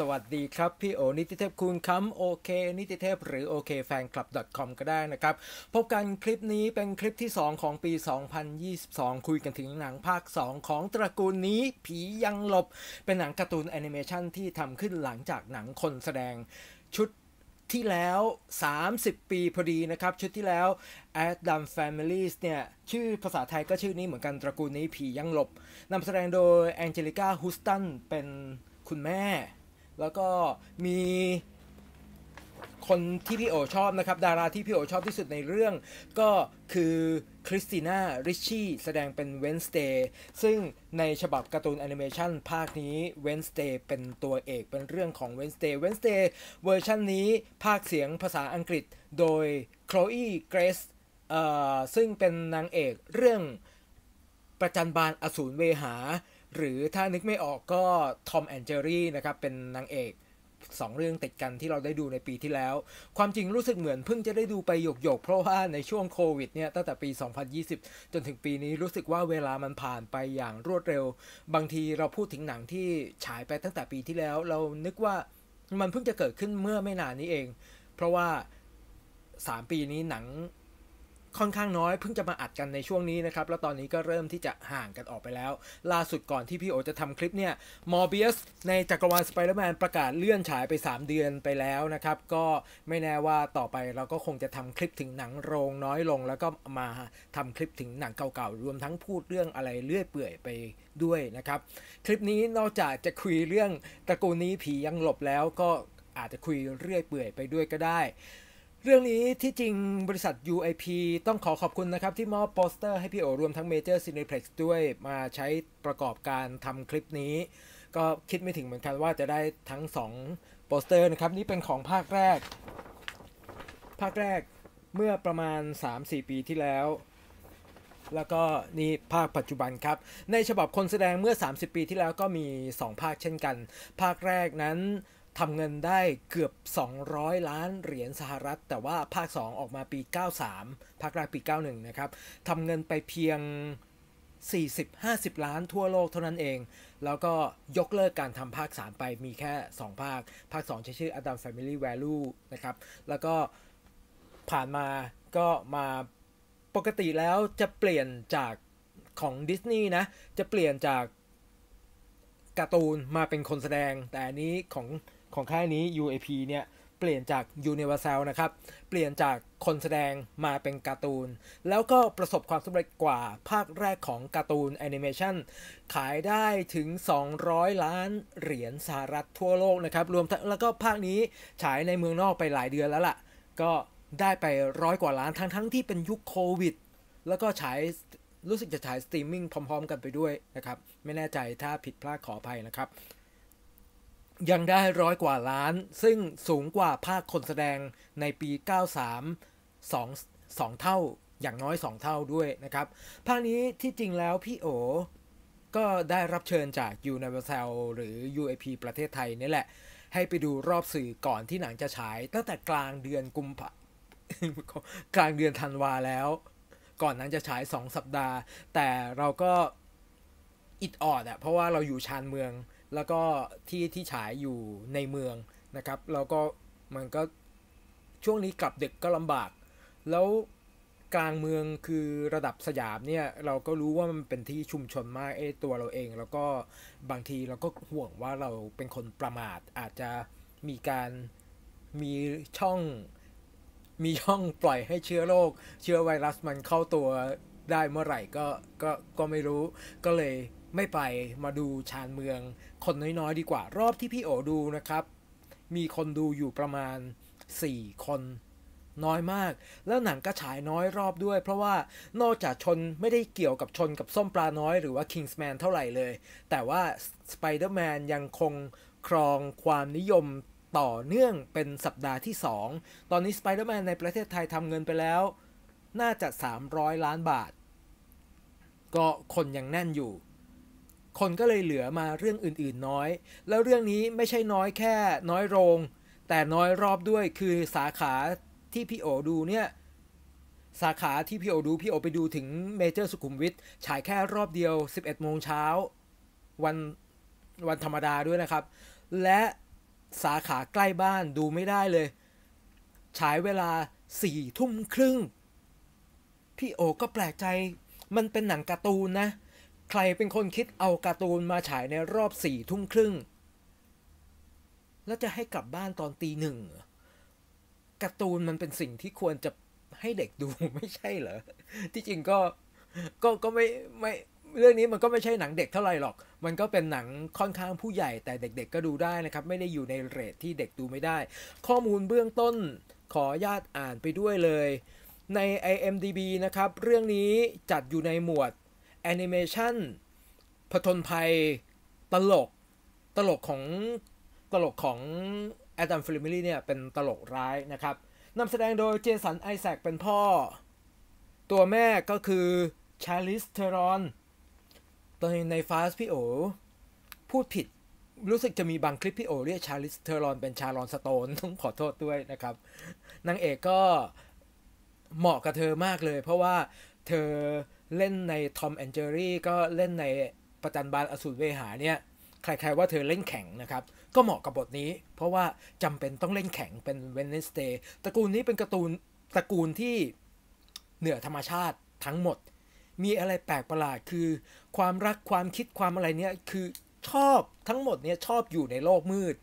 สวัสดีครับพี่โอนิติเทพคุณคำโอเค นิติเทพหรือโอเคแฟนคลับ com ก็ได้นะครับ พบกันคลิปนี้เป็นคลิปที่ 2 ของปี 2022 คุยกันถึงหนังภาค 2 ของตระกูลนี้ผียังหลบเป็นหนังการ์ตูนแอนิเมชันที่ทำขึ้นหลังจากหนังคนแสดง ชุดที่แล้ว 30 ปีพอดีนะครับ ชุดที่แล้ว Adam Families เนี่ย ชื่อภาษาไทยก็ชื่อนี้เหมือนกันตระกูลนี้ผียังหลบนำแสดงโดยแองเจลิก้าฮุสตันเป็นคุณแม่แล้วก็มีคนที่พี่โอชอบนะครับ ดาราที่พี่โอชอบที่สุดในเรื่อง ก็คือคริสติน่าริชชี่แสดงเป็นเวนสเตย์ซึ่งในฉบับการ์ตูนแอนิเมชันภาคนี้เวนสเตย์เป็นตัวเอกเป็นเรื่องของเวนสเตย์เวนสเตย์เวอร์ชันนี้ภาคเสียงภาษาอังกฤษโดยโคลอีเกรสเอ่อซึ่งเป็นนางเอกเรื่องประจันบาลอสูรเวหาหรือถ้านึกไม่ออกก็ทอมแอนเจอรี่นะครับ เป็นนางเอกสองเรื่องติดกันที่เราได้ดูในปีที่แล้ว ความจริงรู้สึกเหมือนเพิ่งจะได้ดูไปหยกๆ เพราะว่าในช่วงโควิดเนี่ย ตั้งแต่ปี 2020 จนถึงปีนี้รู้สึกว่าเวลามันผ่านไปอย่างรวดเร็ว บางทีเราพูดถึงหนังที่ฉายไปตั้งแต่ปีที่แล้ว เรานึกว่ามันเพิ่งจะเกิดขึ้นเมื่อไม่นานนี้เอง เพราะว่า 3 ปีนี้หนังค่อนข้างน้อยเพิ่งจะมาอัดกันในช่วงนี้นะครับ แล้วตอนนี้ก็เริ่มที่จะห่างกันออกไปแล้ว ล่าสุดก่อนที่พี่โอจะทำคลิปเนี่ยมอร์เบียสในจักรวาลสไปเดอร์แมนประกาศเลื่อนฉายไป 3 เดือนไปแล้วนะครับก็ไม่แน่ว่าต่อไปเราก็คงจะทำคลิปถึงหนังโรงน้อยลง แล้วก็มาทำคลิปถึงหนังเก่าๆรวมทั้งพูดเรื่องอะไรเลื่อยเปื่อยไปด้วยนะครับคลิปนี้นอกจากจะคุยเรื่องตระกูลนี้ผียังหลบแล้วก็อาจจะคุยเรื่อยเปื่อยไปด้วยก็ได้เรื่องนี้ที่จริงบริษัท UIP ต้องขอขอบคุณนะครับที่มอบโปสเตอร์ให้พี่โอรวมทั้ง Major Cineplex ด้วยมาใช้ประกอบการทำคลิปนี้ ก็คิดไม่ถึงเหมือนกันว่าจะได้ทั้ง2โปสเตอร์นะครับ นี่เป็นของภาคแรก ภาคแรกเมื่อประมาณ 3-4 ปีที่แล้ว แล้วก็นี่ภาคปัจจุบันครับ ในฉบับคนแสดงเมื่อ 30 ปีที่แล้วก็มี 2 ภาคเช่นกัน ภาคแรกนั้นทำเงินได้เกือบ 200 ล้านเหรียญสหรัฐ แต่ว่าภาค 2 ออกมาปี 93 ภาคแรกปี 91 นะครับทำเงินไปเพียง 40-50 ล้านทั่วโลกเท่านั้นเอง แล้วก็ยกเลิกการทำภาค 3 ไปมีแค่ 2 ภาค ภาค 2 ใช้ชื่อ Adam Family Value นะครับ แล้วก็ผ่านมาก็มาปกติแล้วจะเปลี่ยนจากของดิสนีย์นะ จะเปลี่ยนจากการ์ตูนมาเป็นคนแสดงแต่อันนี้ของของค่ายนี้ UAP เนี่ย เปลี่ยนจาก Universal นะครับ เปลี่ยนจากคนแสดงมาเป็นการ์ตูน แล้วก็ประสบความสำเร็จกว่าภาคแรกของการ์ตูนแอนิเมชันขายได้ถึง 200 ล้านเหรียญสหรัฐทั่วโลกนะครับ รวมทั้งแล้วก็ภาคนี้ฉายในเมืองนอกไปหลายเดือนแล้วละ่ะ ก็ได้ไปร้อยกว่าล้านทั้งทั้งที่เป็นยุคโควิด แล้วก็ฉายรู้สึกจะฉายสตรีมมิ่งพร้อมๆ กันไปด้วยนะครับ ไม่แน่ใจถ้าผิดพลาดขออภัยนะครับยังได้ร้อยกว่าล้าน ซึ่งสูงกว่าภาคคนแสดงในปี 93 2 2เท่า อย่างน้อย 2 เท่าด้วยนะครับ ภาคนี้ที่จริงแล้วพี่โอก็ได้รับเชิญจาก Universal หรือ UAP ประเทศไทยนี่แหละ ให้ไปดูรอบสื่อก่อนที่หนังจะฉายตั้งแต่กลางเดือนกุมภากลางเดือนธันวาแล้ว ก่อนนั้นจะฉาย2สัปดาห์ แต่เราก็อิดออดอะเพราะว่าเราอยู่ชานเมืองแล้วก็ที่ที่ฉายอยู่ในเมืองนะครับแล้วก็มันก็ช่วงนี้กลับดึกก็ลำบาก แล้วกลางเมืองคือระดับสยามเนี่ยเราก็รู้ว่ามันเป็นที่ชุมชนมากเอตัวเราเอง แล้วก็บางทีเราก็ห่วงว่าเราเป็นคนประมาท อาจจะมีการมีช่องมีช่องปล่อยให้เชื้อโรค เชื้อไวรัสมันเข้าตัวได้เมื่อไหร่ก็ก็ก็ไม่รู้ก็เลยไม่ไปมาดูชานเมือง คนน้อยๆ ดีกว่ารอบที่พี่โอดูนะครับ มีคนดูอยู่ประมาณ 4 คน น้อยมาก แล้วหนังก็ฉายน้อยรอบด้วย เพราะว่านอกจากชนไม่ได้เกี่ยวกับชนกับส้มปลาน้อยหรือว่า Kingsman เท่าไหร่เลย แต่ว่า Spider-Man ยังคงครองความนิยมต่อเนื่องเป็นสัปดาห์ที่ 2 ตอนนี้ Spider-Man ในประเทศไทยทำเงินไปแล้ว น่าจะ 300 ล้านบาท ก็คนยังแน่นอยู่คนก็เลยเหลือมาเรื่องอื่นๆน้อย แล้วเรื่องนี้ไม่ใช่น้อยแค่น้อยโรง แต่น้อยรอบด้วย คือสาขาที่พี่โอดูเนี่ย สาขาที่พี่โอดูพี่โอไปดูถึงเมเจอร์สุขุมวิท ฉายแค่รอบเดียว 11 โมงเช้าวันวันธรรมดาด้วยนะครับ และสาขาใกล้บ้านดูไม่ได้เลย ฉายเวลา 4ทุ่มครึ่ง พี่โอก็แปลกใจ มันเป็นหนังการ์ตูนนะใครเป็นคนคิดเอาการ์ตูนมาฉายในรอบสี่ทุ่มครึ่งแล้วจะให้กลับบ้านตอนตีหนึ่งการ์ตูนมันเป็นสิ่งที่ควรจะให้เด็กดูไม่ใช่เหรอที่จริงก็ก็ก็ไม่ไม่เรื่องนี้มันก็ไม่ใช่หนังเด็กเท่าไหร่หรอก มันก็เป็นหนังค่อนข้างผู้ใหญ่แต่เด็กๆก็ดูได้นะครับไม่ได้อยู่ในเรทที่เด็กดูไม่ได้ ข้อมูลเบื้องต้นขอญาตอ่านไปด้วยเลยใน IMDB นะครับเรื่องนี้จัดอยู่ในหมวดแอนิเมชันผจญภัยตลก ตลกของตลกของแอดัมฟลิมิลี่เนี่ย เป็นตลกร้ายนะครับ นำแสดงโดยเจสันไอแซคเป็นพ่อ ตัวแม่ก็คือ ชาลิสเทรอน ตอนในฟาสพี่โอ พูดผิด รู้สึกจะมีบางคลิปพี่โอ เรียกชาลิสเทอรอน เป็นชาลอนสโตนต้องขอโทษด้วยนะครับ นางเอกก็เหมาะกับเธอมากเลย เพราะว่าเธอเล่นในทอมแอนเจอรี่ก็เล่นในประจันบาลอสูรเวหาเนี่ยใครๆว่าเธอเล่นแข็งนะครับ ก็เหมาะกับบทนี้ เพราะว่าจำเป็นต้องเล่นแข็งเป็นเวนเนสเตย์ตระกูลนี้เป็นการ์ตูนตระกูลที่เหนือธรรมชาติทั้งหมด มีอะไรแปลกประหลาดคือ ความรักความคิดความอะไรเนี่ยคือชอบทั้งหมดเนี่ยชอบอยู่ในโลกมืด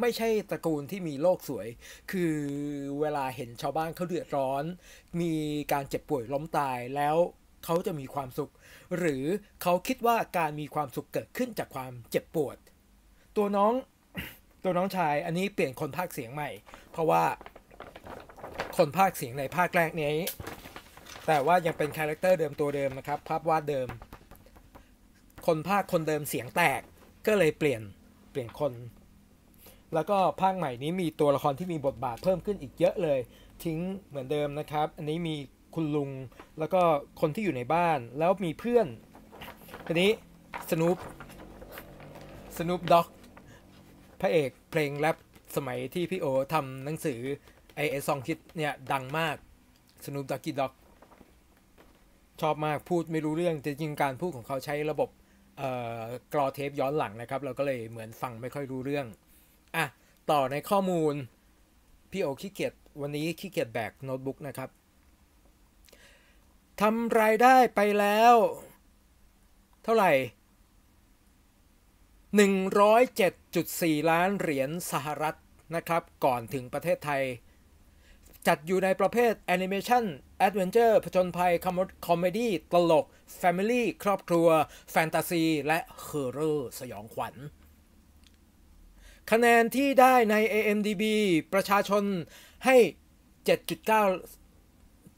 ไม่ใช่ตระกูลที่มีโลกสวย คือเวลาเห็นชาวบ้านเขาเดือดร้อน มีการเจ็บป่วยล้มตายแล้วเขาจะมีความสุขหรือเขาคิดว่าการมีความสุขเกิดขึ้นจากความเจ็บปวด ตัวน้องตัวน้องชายอันนี้เปลี่ยนคนภาคเสียงใหม่ เพราะว่าคนภาคเสียงในภาคแรกนี้แต่ว่ายังเป็นคาแรคเตอร์เดิมตัวเดิมนะครับภาพวาดเดิมคนภาคคนเดิมเสียงแตกก็เลยเปลี่ยนเปลี่ยนคน แล้วก็ภาคใหม่นี้มีตัวละครที่มีบทบาทเพิ่มขึ้นอีกเยอะเลย ทิ้งเหมือนเดิมนะครับ อันนี้มีคุณลุง แล้วก็คนที่อยู่ในบ้าน แล้วมีเพื่อนทีนี้ สนุปสนุปด็อกพระเอกเพลงแรปสมัยที่พี่โอทำหนังสือไอเอซองคิดเนี่ย ดังมาก สนุปด็อกกี้ด็อก ชอบมากพูดไม่รู้เรื่องแต่จริงการพูดของเขาใช้ระบบกรอเทปย้อนหลังนะครับ เราก็เลยเหมือนฟังไม่ค่อยรู้เรื่องอ่ะต่อในข้อมูล พี่โอขี้เกียจวันนี้ขี้เกียจแบกโน้ตบุ๊กนะครับทำ รายได้ไปแล้ว เท่าไหร่ 107.4 ล้านเหรียญ สหรัฐ นะครับ ก่อนถึงประเทศไทย จัดอยู่ในประเภทแอนิเมชันแอดเวนเจอร์ผจญภัยคอมเมดี้ตลกแฟมิลี่ครอบครัวแฟนตาซีและเฮอร์เรอร์สยองขวัญ คะแนนที่ได้ใน AMDB ประชาชนให้ 7.9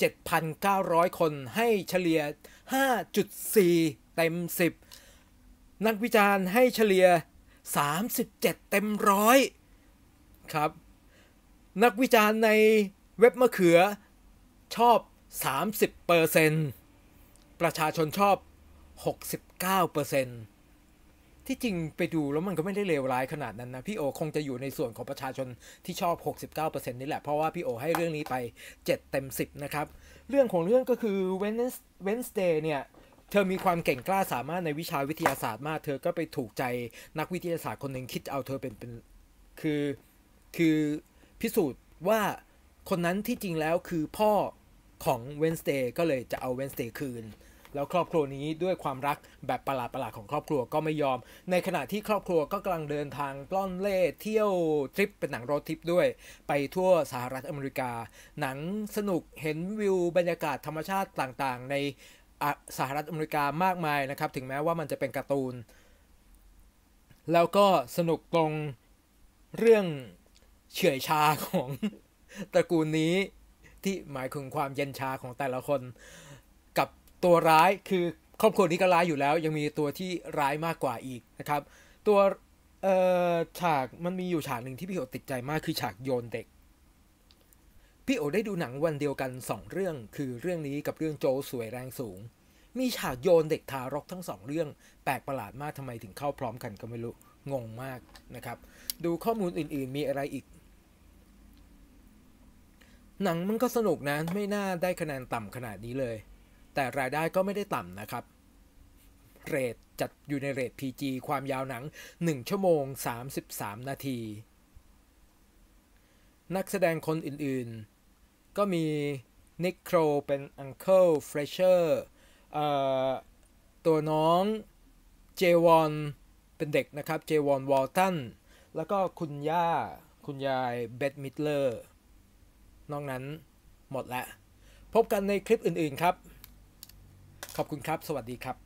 7,900 คนให้เฉลี่ย 5.4 เต็ม 10 นักวิจารณ์ให้เฉลี่ย 37 เต็มร้อยครับ นักวิจารณ์ในเว็บมะเขือชอบ 30%ประชาชนชอบ 69%ที่จริงไปดูแล้วมันก็ไม่ได้เลวร้ายขนาดนั้นนะ พี่โอคงจะอยู่ในส่วนของประชาชนที่ชอบ 69%นี่แหละ เพราะว่าพี่โอให้เรื่องนี้ไป7เต็ม10 นะครับ เรื่องของเรื่องก็คือเวนส์เ d a ์เนี่ย เธอมีความเก่งกล้าสามารถในวิชาวิทยาศาสตร์มาก เธอก็ไปถูกใจนักวิทยาศาสตร์คนหนึ่งคิดเอาเธอเป็นเป็นคือคือพิสูจน์ว่าคนนั้นที่จริงแล้วคือพ่อของเวนสเตย์ก็เลยจะเอาเวนสเตย์คืนแล้วครอบครัวนี้ด้วยความรักแบบประหลาดๆของครอบครัวก็ไม่ยอม ในขณะที่ครอบครัวก็กำลังเดินทางปล้อนเล่ เที่ยวทริปเป็นหนังโรดทริปด้วย ไปทั่วสหรัฐอเมริกา หนังสนุกเห็นวิวบรรยากาศธรรมชาติต่างๆ ในสหรัฐอเมริกามากมายนะครับ ถึงแม้ว่ามันจะเป็นการ์ตูนแล้วก็สนุกตรง เรื่องเฉื่อยชาของตระกูลนี้ที่หมายถึงความเย็นชาของแต่ละคนตัวร้ายคือครอบครัวนี้ก็ร้ายอยู่แล้วยังมีตัวที่ร้ายมากกว่าอีกนะครับ ตัวเอ่อฉากมันมีอยู่ฉากหนึ่งที่พี่โอติดใจมากคือฉากโยนเด็ก พี่โอได้ดูหนังวันเดียวกัน 2 เรื่อง คือเรื่องนี้กับเรื่องโจสวยแรงสูง มีฉากโยนเด็กทารกทั้งสองเรื่อง แปลกประหลาดมากทำไมถึงเข้าพร้อมกันก็ไม่รู้ งงมากนะครับดูข้อมูลอื่นๆมีอะไรอีก หนังมันก็สนุกนะไม่น่าได้คะแนนต่ำขนาดนี้เลยแต่รายได้ก็ไม่ได้ต่ำนะครับ เรทจัดอยู่ในเรท PG ความยาวหนัง 1 ชั่วโมง 33 นาที นักแสดงคนอื่น ๆ ก็มีนิโครเป็นอังเคิลเฟรเชอร์ตัวน้องเจวอนเป็นเด็กนะครับเจวอนวอลตันแล้วก็คุณย่าคุณยายเบดมิดเลอร์นอกนั้นหมดละพบกันในคลิปอื่นๆครับขอบคุณครับ สวัสดีครับ